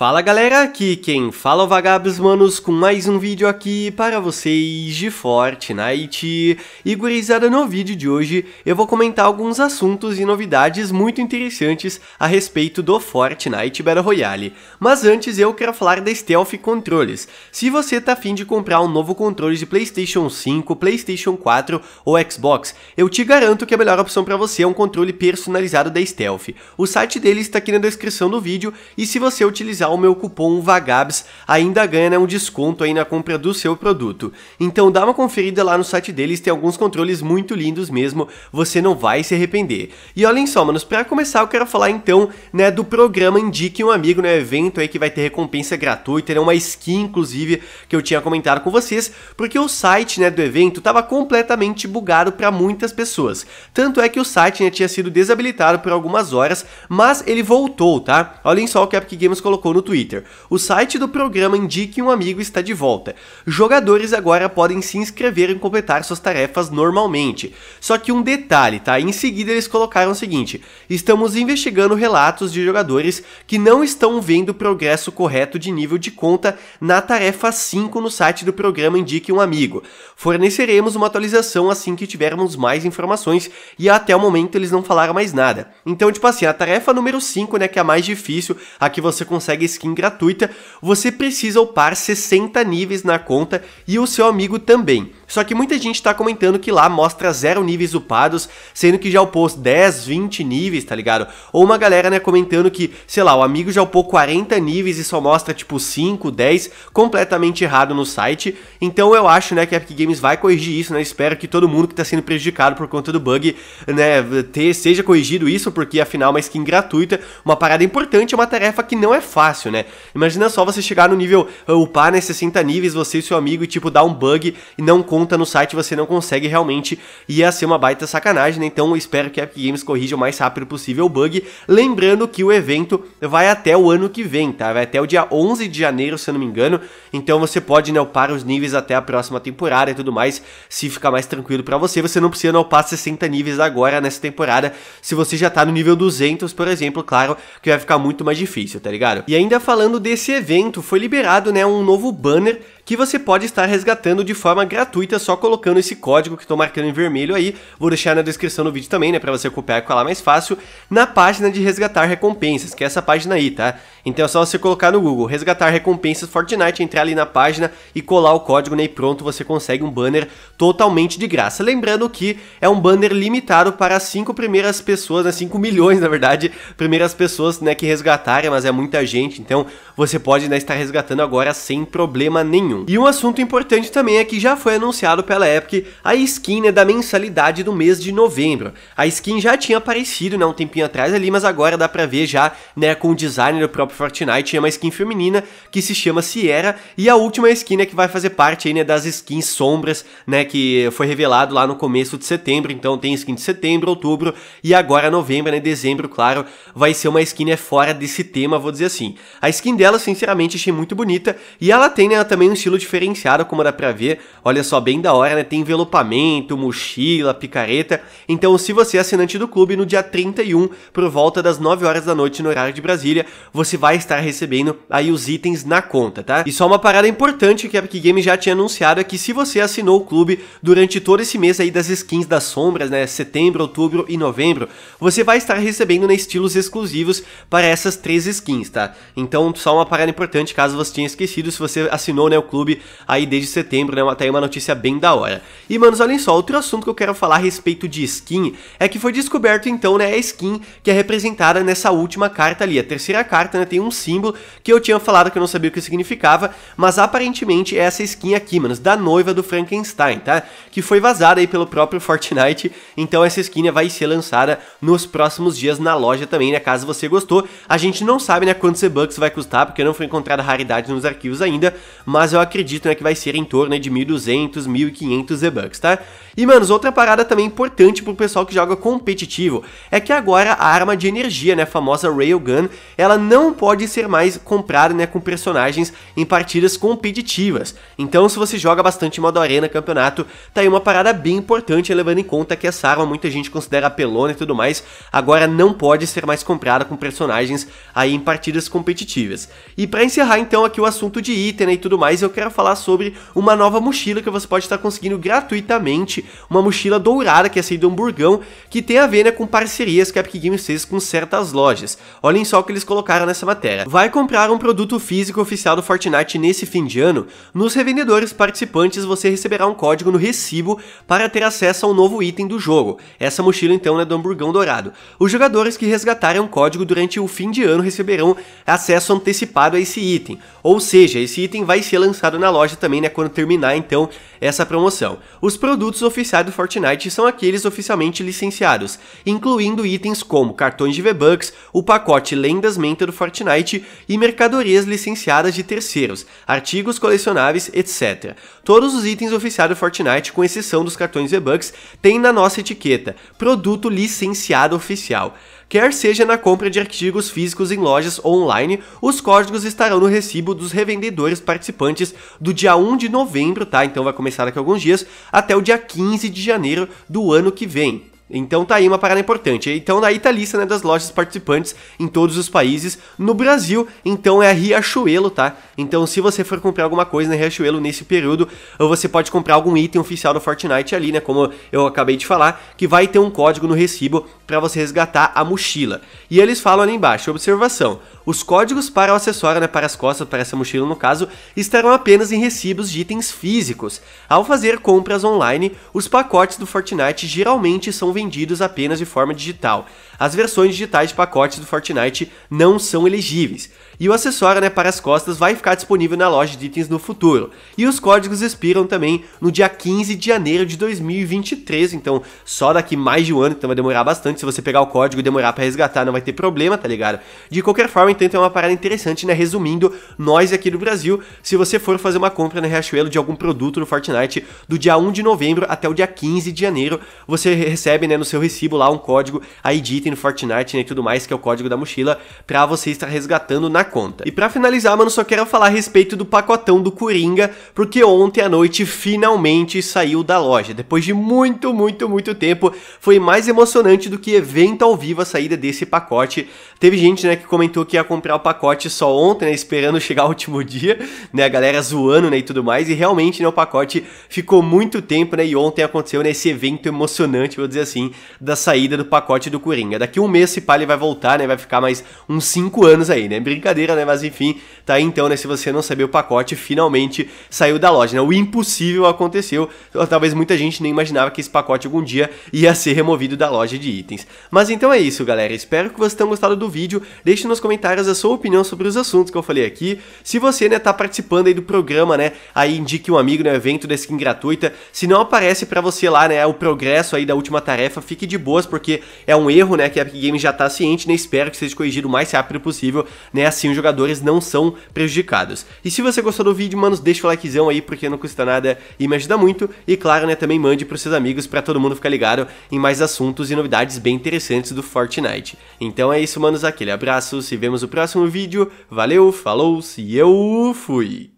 Fala galera, aqui quem fala é o Vagabos Manos com mais um vídeo aqui para vocês de Fortnite. E gurizada, no vídeo de hoje eu vou comentar alguns assuntos e novidades muito interessantes a respeito do Fortnite Battle Royale. Mas antes eu quero falar da Stealth Controles. Se você tá afim de comprar um novo controle de Playstation 5, Playstation 4 ou Xbox, eu te garanto que a melhor opção para você é um controle personalizado da Stealth. O site dele está aqui na descrição do vídeo e se você utilizar o meu cupom VAGABS ainda ganha né, um desconto aí na compra do seu produto. Então dá uma conferida lá no site deles, tem alguns controles muito lindos mesmo, você não vai se arrepender. E olhem só, manos, para começar eu quero falar então, né, do programa Indique um Amigo, né, evento aí que vai ter recompensa gratuita, né, uma skin inclusive que eu tinha comentado com vocês, porque o site, né, do evento estava completamente bugado para muitas pessoas. Tanto é que o site, né, tinha sido desabilitado por algumas horas, mas ele voltou, tá? Olhem só o que a Epic Games colocou no no Twitter. O site do programa indica que um amigo está de volta. Jogadores agora podem se inscrever e completar suas tarefas normalmente. Só que um detalhe, tá? Em seguida eles colocaram o seguinte: estamos investigando relatos de jogadores que não estão vendo o progresso correto de nível de conta na tarefa 5 no site do programa Indique um Amigo. Forneceremos uma atualização assim que tivermos mais informações e até o momento eles não falaram mais nada. Então, tipo assim, a tarefa número 5, né, que é a mais difícil, a que você consegue consegue skin gratuita, você precisa upar 60 níveis na conta e o seu amigo também. Só que muita gente tá comentando que lá mostra zero níveis upados, sendo que já upou 10, 20 níveis, tá ligado? Ou uma galera, né, comentando que, sei lá, o amigo já upou 40 níveis e só mostra tipo 5, 10, completamente errado no site. Então eu acho, né, que a Epic Games vai corrigir isso, né? Espero que todo mundo que tá sendo prejudicado por conta do bug, né, ter, seja corrigido isso, porque afinal é uma skin gratuita, uma parada importante, é uma tarefa que não é fácil, né? Imagina só você chegar no nível uh, upar, né, 60 níveis, você e seu amigo e tipo dar um bug e não conta conta no site você não consegue realmente, ia ser uma baita sacanagem, né? Então espero que a Epic Games corrija o mais rápido possível o bug. Lembrando que o evento vai até o ano que vem, tá? Vai até o dia 11 de janeiro, se eu não me engano. Então você pode upar os níveis até a próxima temporada e tudo mais, se ficar mais tranquilo para você. Você não precisa upar 60 níveis agora nessa temporada, se você já tá no nível 200, por exemplo, claro, que vai ficar muito mais difícil, tá ligado? E ainda falando desse evento, foi liberado, né, um novo banner que você pode estar resgatando de forma gratuita só colocando esse código que estou marcando em vermelho aí. Vou deixar na descrição do vídeo também, né, para você copiar e colar mais fácil, na página de resgatar recompensas, que é essa página aí, tá? Então é só você colocar no Google resgatar recompensas Fortnite, entrar ali na página e colar o código, né, e pronto, você consegue um banner totalmente de graça. Lembrando que é um banner limitado para as 5 primeiras pessoas, né, 5 milhões, na verdade, primeiras pessoas, né, que resgatarem, mas é muita gente, então você pode né, estar resgatando agora sem problema nenhum. Uhum. E um assunto importante também é que já foi anunciado pela Epic a skin né, da mensalidade do mês de novembro. A skin já tinha aparecido né, um tempinho atrás ali, mas agora dá pra ver já né, com o design do próprio Fortnite. É uma skin feminina que se chama Sierra e a última skin né, que vai fazer parte aí, né, das skins sombras né, que foi revelado lá no começo de setembro. Então tem skin de setembro, outubro e agora novembro, né, dezembro, claro, vai ser uma skin né, fora desse tema, vou dizer assim. A skin dela, sinceramente, achei muito bonita e ela tem né, também um estilo diferenciado, como dá pra ver. Olha só, bem da hora, né? Tem envelopamento, mochila, picareta. Então, se você é assinante do clube, no dia 31, por volta das 9 horas da noite, no horário de Brasília, você vai estar recebendo aí os itens na conta, tá? E só uma parada importante que a Epic Games já tinha anunciado é que se você assinou o clube durante todo esse mês aí das skins das sombras, né? Setembro, outubro e novembro, você vai estar recebendo né, estilos exclusivos para essas três skins, tá? Então, só uma parada importante, caso você tenha esquecido, se você assinou né, o clube aí desde setembro, né? Até tá aí uma notícia bem da hora. E, manos, olhem só, outro assunto que eu quero falar a respeito de skin é que foi descoberto então, né, a skin que é representada nessa última carta ali. A terceira carta, né, tem um símbolo que eu tinha falado que eu não sabia o que significava, mas aparentemente é essa skin aqui, manos, da noiva do Frankenstein, tá? Que foi vazada aí pelo próprio Fortnite. Então essa skin né, vai ser lançada nos próximos dias na loja também, né? Caso você gostou, a gente não sabe, né, quantos e-bucks vai custar, porque não foi encontrada raridade nos arquivos ainda, mas eu eu acredito né, que vai ser em torno de 1.200, 1.500 e bucks tá? E, manos, outra parada também importante pro pessoal que joga competitivo é que agora a arma de energia, né, a famosa Railgun, ela não pode ser mais comprada, né, com personagens em partidas competitivas. Então, se você joga bastante modo arena, campeonato, tá aí uma parada bem importante, levando em conta que essa arma muita gente considera apelona e tudo mais, agora não pode ser mais comprada com personagens aí em partidas competitivas. E para encerrar, então, aqui o assunto de item né, e tudo mais, eu eu quero falar sobre uma nova mochila que você pode estar conseguindo gratuitamente, uma mochila dourada que é saída do hamburgão, que tem a ver né, com parcerias que a Epic Games fez com certas lojas. Olhem só o que eles colocaram nessa matéria. Vai comprar um produto físico oficial do Fortnite nesse fim de ano? Nos revendedores participantes você receberá um código no recibo para ter acesso ao novo item do jogo. Essa mochila então é do hamburgão dourado. Os jogadores que resgatarem um código durante o fim de ano receberão acesso antecipado a esse item. Ou seja, esse item vai ser lançado lançado na loja também, né, quando terminar então essa promoção. Os produtos oficiais do Fortnite são aqueles oficialmente licenciados, incluindo itens como cartões de V-Bucks, o pacote Lendas Menta do Fortnite e mercadorias licenciadas de terceiros, artigos colecionáveis, etc. Todos os itens oficiais do Fortnite, com exceção dos cartões V-Bucks, têm na nossa etiqueta produto licenciado oficial quer seja na compra de artigos físicos em lojas ou online, os códigos estarão no recibo dos revendedores participantes do dia 1 de novembro, tá? Então vai começar daqui a alguns dias, até o dia 15 de janeiro do ano que vem. Então tá aí uma parada importante. Então daí tá a lista né, das lojas participantes em todos os países. No Brasil, então é a Riachuelo, tá? Então se você for comprar alguma coisa na Riachuelo nesse período, você pode comprar algum item oficial do Fortnite ali, né? Como eu acabei de falar, que vai ter um código no recibo para você resgatar a mochila. E eles falam ali embaixo, observação. Os códigos para o acessório, né, para as costas, para essa mochila no caso, estarão apenas em recibos de itens físicos. Ao fazer compras online, os pacotes do Fortnite geralmente são vendidos apenas de forma digital. As versões digitais de pacotes do Fortnite não são elegíveis. E o acessório, né, para as costas vai ficar disponível na loja de itens no futuro. E os códigos expiram também no dia 15 de janeiro de 2023, então só daqui mais de um ano, então vai demorar bastante. Se você pegar o código e demorar para resgatar, não vai ter problema, tá ligado? De qualquer forma, é uma parada interessante, né? Resumindo, nós aqui do Brasil, se você for fazer uma compra na Riachuelo de algum produto no Fortnite, do dia 1 de novembro até o dia 15 de janeiro, você recebe, né, no seu recibo lá um código, aí item no Fortnite né, e tudo mais, que é o código da mochila, pra você estar resgatando na conta. E para finalizar, mano, só quero falar a respeito do pacotão do Coringa, porque ontem à noite finalmente saiu da loja. Depois de muito, muito, muito tempo, foi mais emocionante do que evento ao vivo a saída desse pacote. Teve gente, né, que comentou que a comprar o pacote só ontem, né, esperando chegar o último dia, né, a galera zoando, né, e tudo mais, e realmente, né, o pacote ficou muito tempo, né, e ontem aconteceu, né, esse evento emocionante, vou dizer assim, da saída do pacote do Coringa. Daqui um mês esse pá ele vai voltar, né, vai ficar mais uns 5 anos aí, né, brincadeira, né, mas enfim, tá aí então, né, se você não saber o pacote, finalmente saiu da loja, né, o impossível aconteceu, talvez muita gente nem imaginava que esse pacote algum dia ia ser removido da loja de itens. Mas então é isso, galera, espero que vocês tenham gostado do vídeo, deixe nos comentários comentários a sua opinião sobre os assuntos que eu falei aqui. Se você, né, tá participando aí do programa, né, aí indique um amigo no né, evento da skin gratuita. Se não aparece para você lá, né, o progresso aí da última tarefa, fique de boas, porque é um erro, né, que a Epic Games já tá ciente, né, espero que seja corrigido o mais rápido possível, né, assim os jogadores não são prejudicados. E se você gostou do vídeo, mano, deixa o likezão aí, porque não custa nada e me ajuda muito. E claro, né, também mande pros seus amigos para todo mundo ficar ligado em mais assuntos e novidades bem interessantes do Fortnite. Então é isso, manos, aquele abraço, se vemos vemos no próximo vídeo. Valeu, falou-se e eu fui!